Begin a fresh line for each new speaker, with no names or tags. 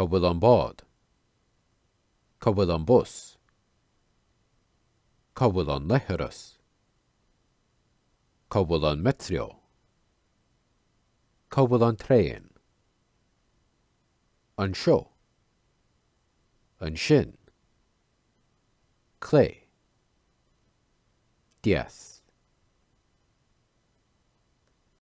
Kabulonbad, Kabulonbus, Kabulonlehrus, Kabulonmetrio, Kabulontrein, Ancho. Unshin, Clay, Diaz.